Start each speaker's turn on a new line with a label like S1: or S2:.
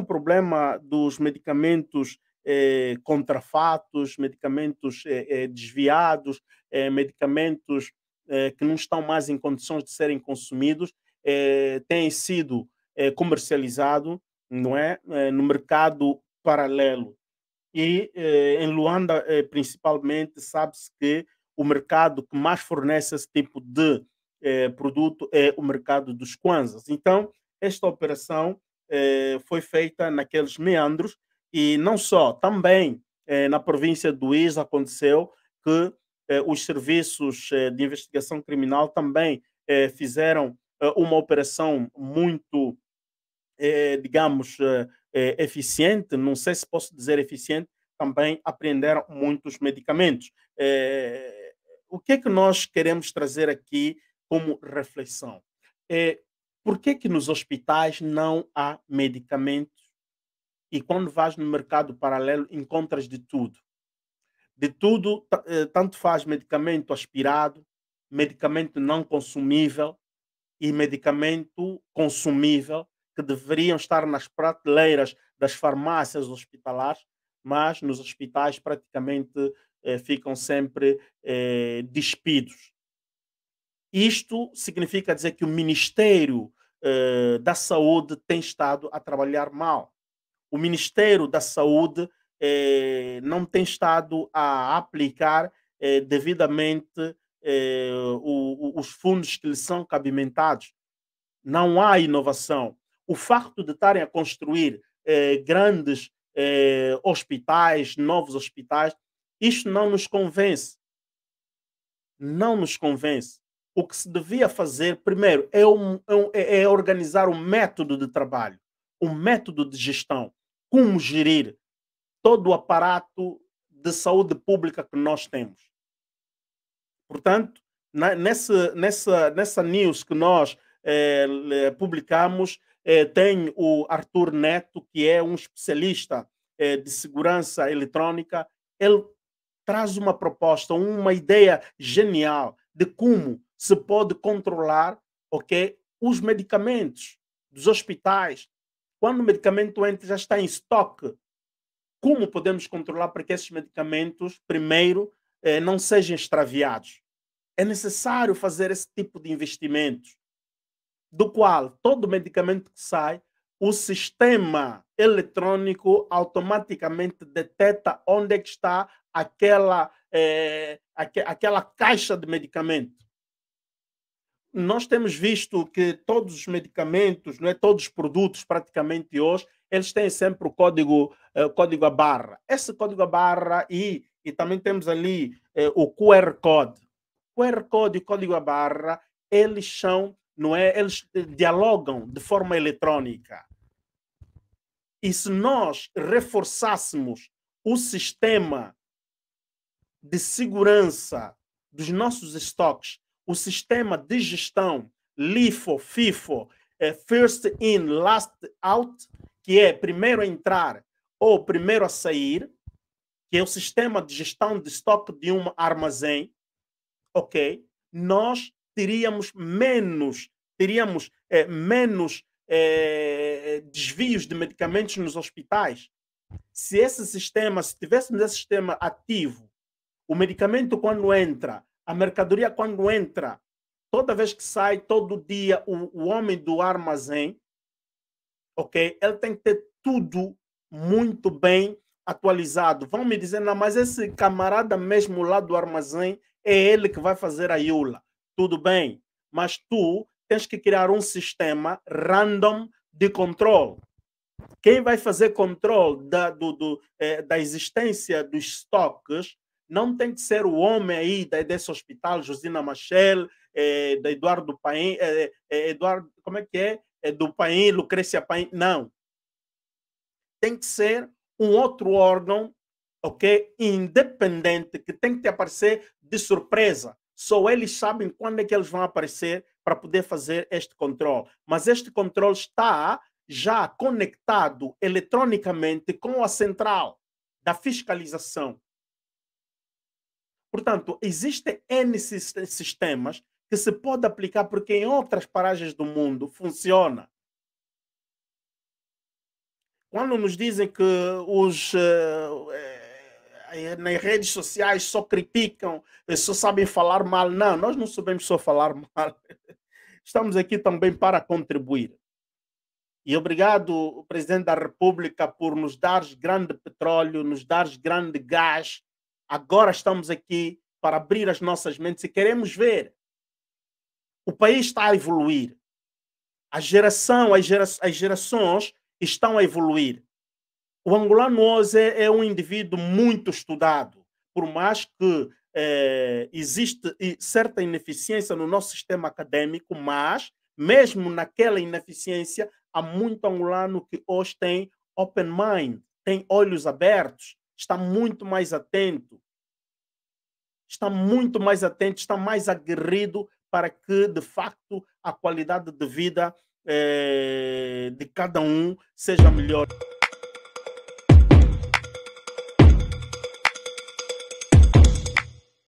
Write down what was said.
S1: um problema dos medicamentos eh, contrafatos, medicamentos eh, eh desviados, eh, medicamentos eh, que não estão mais em condições de serem consumidos, eh, têm sido comercializado não é? no mercado paralelo. E em Luanda, principalmente, sabe-se que o mercado que mais fornece esse tipo de produto é o mercado dos Kwanzas. Então, esta operação eh, foi feita naqueles meandros e não só, também eh, na província do Is aconteceu que eh, os serviços de investigação criminal também fizeram uma operação muito, digamos, eficiente, não sei se posso dizer eficiente, também apreenderam muitos medicamentos. o que é que nós queremos trazer aqui como reflexão? Por que, que nos hospitais não há medicamentos e quando vais no mercado paralelo encontras de tudo? De tudo, eh, tanto faz medicamento aspirado, medicamento não consumível e medicamento consumível que deveriam estar nas prateleiras das farmácias hospitalares, mas nos hospitais praticamente eh, ficam sempre eh, despidos isto significa dizer que o Ministério eh, da Saúde tem estado a trabalhar mal. O Ministério da Saúde eh, não tem estado a aplicar eh, devidamente eh, o, o, os fundos que lhe são cabimentados. Não há inovação. O facto de estarem a construir eh, grandes hospitais, novos hospitais, isto não nos convence. Não nos convence o que se devia fazer, primeiro, é, um, é, é, é organizar um método de trabalho, um método de gestão, como gerir todo o aparato de saúde pública que nós temos. Portanto, na, nessa, nessa, nessa news que nós eh, publicamos, eh, tem o Arthur Neto, que é um especialista eh, de segurança eletrônica. Ele traz uma proposta, uma ideia genial de como se pode controlar okay, os medicamentos dos hospitais. Quando o medicamento entra, já está em estoque. Como podemos controlar para que esses medicamentos, primeiro, eh, não sejam extraviados? É necessário fazer esse tipo de investimento do qual todo medicamento que sai, o sistema eletrônico automaticamente detecta onde é que está aquela, eh, aqu aquela caixa de medicamento nós temos visto que todos os medicamentos, não é, todos os produtos praticamente hoje, eles têm sempre o código, eh, código a barra. Esse código a barra e, e também temos ali eh, o QR Code. QR Code e código a barra, eles são, não é, eles eh, dialogam de forma eletrônica. E se nós reforçássemos o sistema de segurança dos nossos estoques o sistema de gestão LIFO, FIFO, é First In, Last Out, que é primeiro a entrar ou primeiro a sair, que é o sistema de gestão de estoque de um armazém, ok? Nós teríamos menos, teríamos é, menos é, desvios de medicamentos nos hospitais. Se esse sistema, se tivéssemos esse sistema ativo, o medicamento quando entra a mercadoria, quando entra, toda vez que sai, todo dia, o, o homem do armazém, ok? Ele tem que ter tudo muito bem atualizado. Vão me dizer, não, mas esse camarada mesmo lá do armazém é ele que vai fazer a Iula. Tudo bem, mas tu tens que criar um sistema random de controle. Quem vai fazer controle da, do, do, eh, da existência dos estoques não tem que ser o homem aí desse hospital, Josina Machel, é, da Eduardo Paim, é, é, Eduardo, como é que é? é do Paim, Lucrécia Paim, não. Tem que ser um outro órgão, ok? Independente, que tem que te aparecer de surpresa. Só eles sabem quando é que eles vão aparecer para poder fazer este controle. Mas este controle está já conectado eletronicamente com a central da fiscalização Portanto, existem N sistemas que se pode aplicar porque em outras paragens do mundo funciona. Quando nos dizem que os nas eh, eh, redes sociais só criticam, só sabem falar mal, não, nós não sabemos só falar mal. Estamos aqui também para contribuir. E obrigado, Presidente da República, por nos dar grande petróleo, nos dar grande gás, Agora estamos aqui para abrir as nossas mentes e queremos ver. O país está a evoluir. A geração, as, gera, as gerações estão a evoluir. O angolano hoje é, é um indivíduo muito estudado, por mais que é, existe certa ineficiência no nosso sistema acadêmico, mas mesmo naquela ineficiência, há muito angolano que hoje tem open mind, tem olhos abertos, está muito mais atento, está muito mais atento, está mais aguerrido para que, de facto, a qualidade de vida eh, de cada um seja melhor.